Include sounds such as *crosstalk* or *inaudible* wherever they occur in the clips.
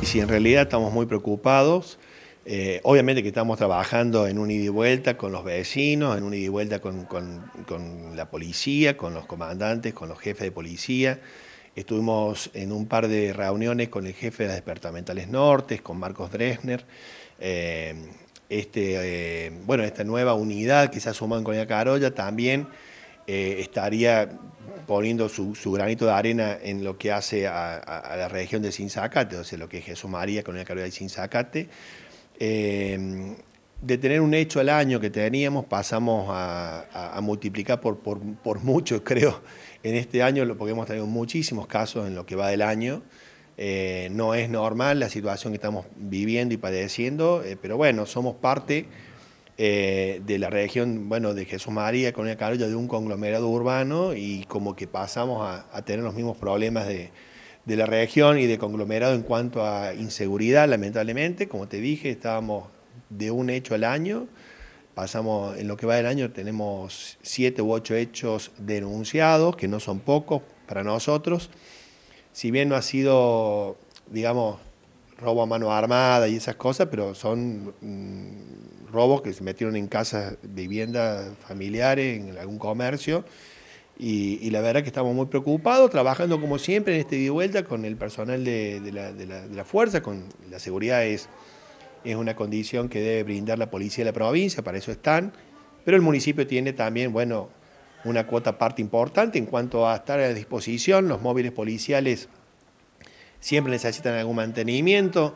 Y si en realidad estamos muy preocupados, eh, obviamente que estamos trabajando en un ida y vuelta con los vecinos, en un ida y vuelta con, la policía, con los comandantes, con los jefes de policía. Estuvimos en un par de reuniones con el jefe de las departamentales nortes, con Marcos Dresner. Eh, este, eh, bueno, esta nueva unidad que se ha sumado en Colonia Carolla también estaría poniendo su, granito de arena en lo que hace a, la región de Sinzacate, o sea, lo que es Jesús María con la carrera de Sinzacate. Em, de tener un hecho al año que teníamos, pasamos a, multiplicar por, por, mucho, *laughs* creo, en este año, porque hemos tenido muchísimos casos en lo que va del año. Eh, no es normal la situación que estamos viviendo y padeciendo, eh, pero bueno, somos parte eh, de la región, bueno, de Jesús María, con el Caro, de un conglomerado urbano y como que pasamos a, tener los mismos problemas de, la región y de conglomerado en cuanto a inseguridad, lamentablemente, como te dije, estábamos de un hecho al año, pasamos, en lo que va del año tenemos siete u ocho hechos denunciados, que no son pocos para nosotros, si bien no ha sido, digamos, robo a mano armada y esas cosas, pero son... Mm, robos que se metieron en casas, viviendas familiares, en algún comercio. Y, la verdad que estamos muy preocupados, trabajando como siempre en este día y vuelta con el personal de, la, fuerza, con la seguridad es, es una condición que debe brindar la policía de la provincia, para eso están, pero el municipio tiene también, bueno, una cuota parte importante en cuanto a estar a disposición, los móviles policiales siempre necesitan algún mantenimiento,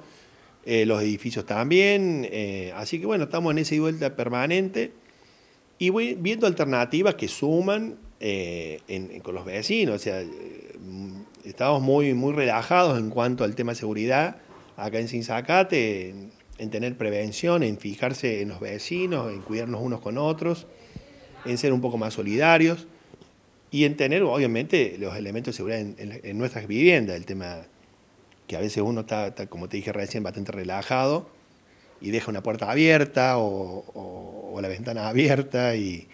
eh, los edificios también. Eh, así que bueno, estamos en esa vuelta permanente y voy viendo alternativas que suman eh, con los vecinos. O sea, mm, estamos muy, muy relajados en cuanto al tema de seguridad acá en Sinzacate, en, tener prevención, en fijarse en los vecinos, en cuidarnos unos con otros, en ser un poco más solidarios y en tener, obviamente, los elementos de seguridad en nuestras viviendas, el tema que a veces uno está, como te dije recién, bastante relajado y deja una puerta abierta o, la ventana abierta. Y,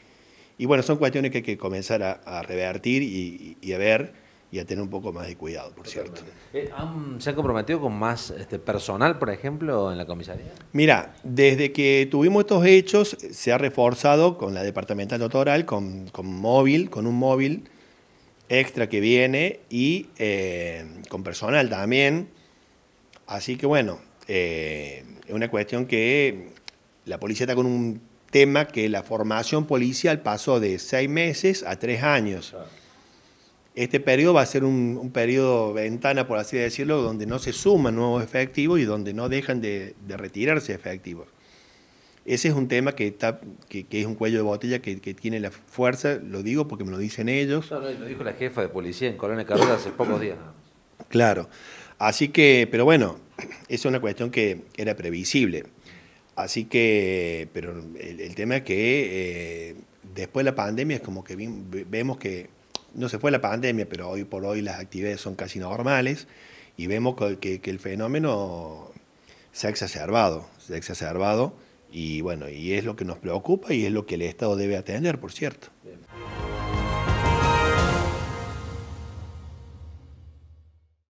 bueno, son cuestiones que hay que comenzar a, revertir y, a ver y a tener un poco más de cuidado, por cierto. Eh, ¿Se ha comprometido con más este, personal, por ejemplo, en la comisaría? Mira, desde que tuvimos estos hechos, se ha reforzado con la departamental doctoral, con, con móvil, con un móvil extra que viene y eh, con personal también. Así que bueno, eh, es una cuestión que la policía está con un tema que la formación policial pasó de seis meses a tres años. Este periodo va a ser un, periodo ventana, por así decirlo, donde no se suman nuevos efectivos y donde no dejan de retirarse efectivos. Ese es un tema que, que, es un cuello de botella que, tiene la fuerza, lo digo porque me lo dicen ellos. No, no, lo dijo la jefa de policía en Colonia Carrera hace pocos días. Claro. Así que, pero bueno, es una cuestión que era previsible. Así que, pero el, tema es que eh, después de la pandemia es como que vemos que, no se fue la pandemia, pero hoy por hoy las actividades son casi normales y vemos que el fenómeno se ha exacerbado, se ha exacerbado y bueno, y es lo que nos preocupa y es lo que el Estado debe atender, por cierto.